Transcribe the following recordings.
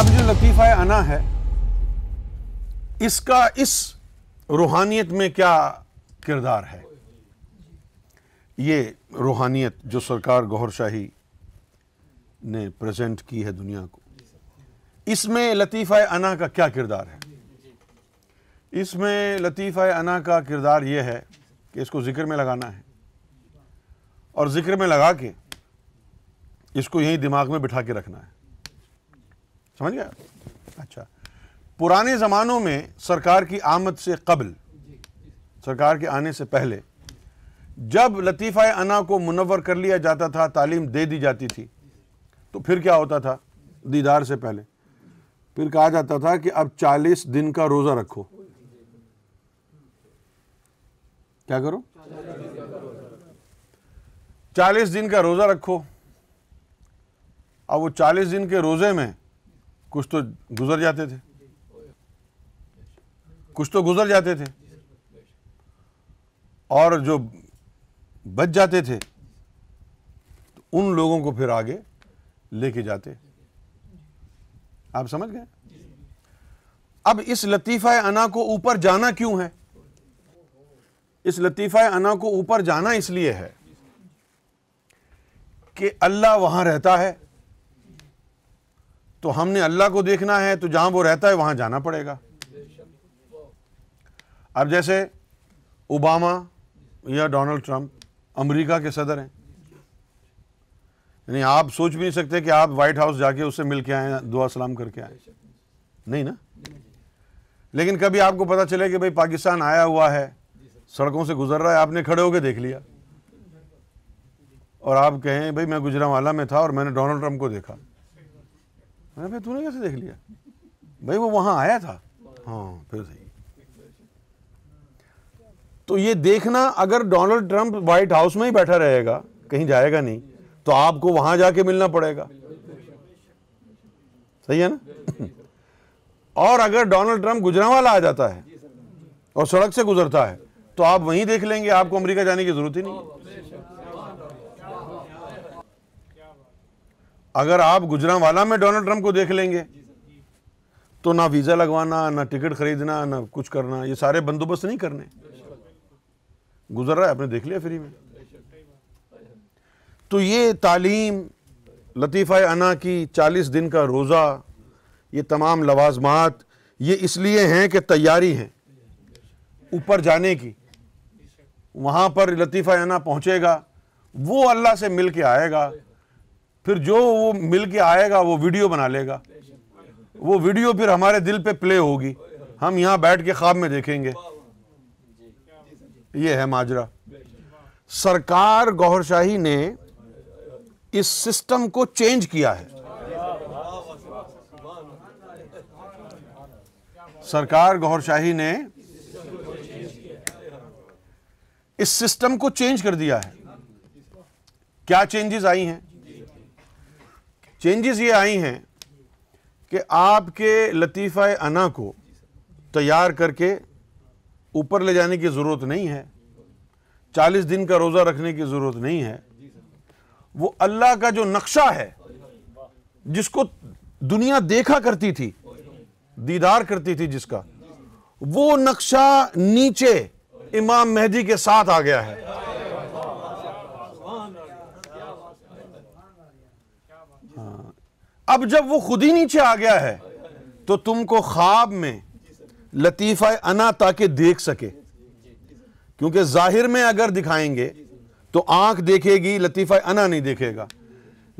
अब जो लतीफ़ा अना है इसका इस रूहानियत में क्या किरदार है ये रूहानियत जो सरकार गौहर शाही ने प्रेजेंट की है दुनिया को इसमें लतीफ़ा अना का क्या किरदार है इसमें लतीफ़ा अना का किरदार ये है कि इसको ज़िक्र में लगाना है और ज़िक्र में लगा के इसको यहीं दिमाग में बिठा के रखना है समझ गया अच्छा पुराने ज़मानों में सरकार की आमद से कबल सरकार के आने से पहले जब लतीफ़ा अना को मुनवर कर लिया जाता था तालीम दे दी जाती थी तो फिर क्या होता था दीदार से पहले फिर कहा जाता था कि अब चालीस दिन का रोज़ा रखो क्या करो चालीस दिन का रोज़ा रखो अब वो चालीस दिन के रोज़े में कुछ तो गुजर जाते थे कुछ तो गुजर जाते थे और जो बच जाते थे तो उन लोगों को फिर आगे लेके जाते आप समझ गए अब इस लतीफ़ा अना को ऊपर जाना क्यों है इस लतीफ़ा अना को ऊपर जाना इसलिए है कि अल्लाह वहां रहता है तो हमने अल्लाह को देखना है तो जहां वो रहता है वहां जाना पड़ेगा अब जैसे ओबामा या डोनाल्ड ट्रंप अमेरिका के सदर हैं यानी आप सोच भी नहीं सकते कि आप वाइट हाउस जाके उससे मिल के आए दुआ सलाम करके आए नहीं ना लेकिन कभी आपको पता चले कि भाई पाकिस्तान आया हुआ है सड़कों से गुजर रहा है आपने खड़े होकर देख लिया और आप कहें भाई मैं गुजरा वाला में था और मैंने डोनाल्ड ट्रंप को देखा मैंने फिर तूने कैसे देख लिया भाई वो वहां आया था हाँ फिर सही तो ये देखना अगर डोनाल्ड ट्रंप व्हाइट हाउस में ही बैठा रहेगा कहीं जाएगा नहीं तो आपको वहां जाके मिलना पड़ेगा सही है ना और अगर डोनाल्ड ट्रंप गुजरावाला आ जाता है और सड़क से गुजरता है तो आप वहीं देख लेंगे आपको अमेरिका जाने की जरूरत ही नहीं है अगर आप गुजरावाला में डोनाल्ड ट्रंप को देख लेंगे तो ना वीज़ा लगवाना ना टिकट खरीदना ना कुछ करना ये सारे बंदोबस्त नहीं करने गुजर रहा है आपने देख लिया फ्री में तो ये तालीम लतीफ़ा अना की चालीस दिन का रोज़ा ये तमाम लवाजमात ये इसलिए हैं कि तैयारी है ऊपर जाने की वहाँ पर लतीफ़ा अना पहुँचेगा वो अल्लाह से मिल के आएगा फिर जो वो मिल के आएगा वो वीडियो बना लेगा वो वीडियो फिर हमारे दिल पे प्ले होगी हम यहाँ बैठ के ख्वाब में देखेंगे ये है माजरा सरकार गौहर शाही ने इस सिस्टम को चेंज किया है सरकार गौहर शाही ने इस सिस्टम को चेंज कर दिया है क्या चेंजेस आई हैं चेंजेस ये आई हैं कि आपके लतीफ़ा अना को तैयार करके ऊपर ले जाने की ज़रूरत नहीं है चालीस दिन का रोज़ा रखने की ज़रूरत नहीं है वो अल्लाह का जो नक्शा है जिसको दुनिया देखा करती थी दीदार करती थी जिसका वो नक्शा नीचे इमाम मेहदी के साथ आ गया है अब जब वो खुद ही नीचे आ गया है तो तुमको ख्वाब में लतीफ़ा अना ताकि देख सके क्योंकि जाहिर में अगर दिखाएंगे तो आंख देखेगी लतीफ़ा अना नहीं देखेगा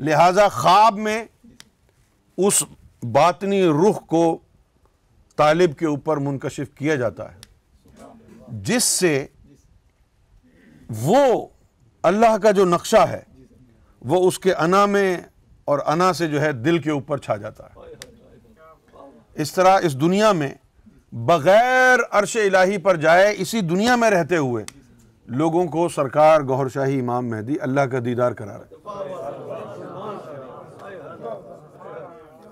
लिहाजा ख्वाब में उस बातनी रुख को तालिब के ऊपर मुनकशिफ किया जाता है जिससे वो अल्लाह का जो नक्शा है वो उसके अना में और अना से जो है दिल के ऊपर छा जाता है इस तरह इस दुनिया में बग़ैर अरश इलाही पर जाए इसी दुनिया में रहते हुए लोगों को सरकार गौहर शाही इमाम मेहदी अल्लाह का दीदार करा रहे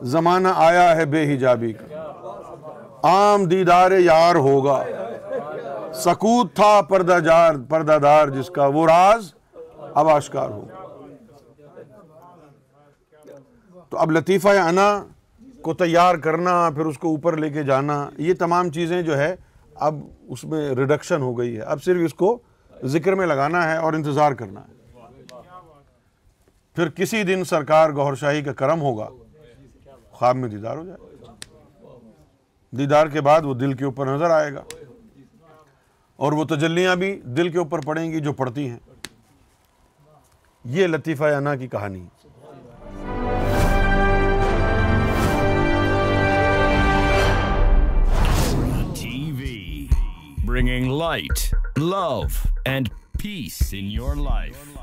ज़माना आया है बेहिजाबी का आम दीदार यार होगा सकूत था पर्दाजार पर्दादार जिसका वो राज अब आश्कार होगा तो अब लतीफ़ा आना को तैयार करना फिर उसको ऊपर लेके जाना ये तमाम चीज़ें जो है अब उसमें रिडक्शन हो गई है अब सिर्फ इसको ज़िक्र में लगाना है और इंतज़ार करना है फिर किसी दिन सरकार गौरशाही का करम होगा ख्वाब में दीदार हो जाए दीदार के बाद वो दिल के ऊपर नज़र आएगा और वो तजलियाँ भी दिल के ऊपर पड़ेंगी जो पड़ती हैं ये लतीफ़ा अना की कहानी है bringing light, love, and peace in your life.